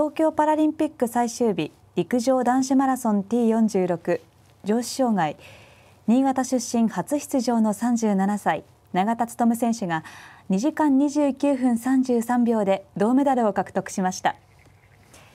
東京パラリンピック最終日陸上男子マラソン T46 上司障害新潟出身初出場の37歳永田勉選手が2時間29分33秒で銅メダルを獲得しました。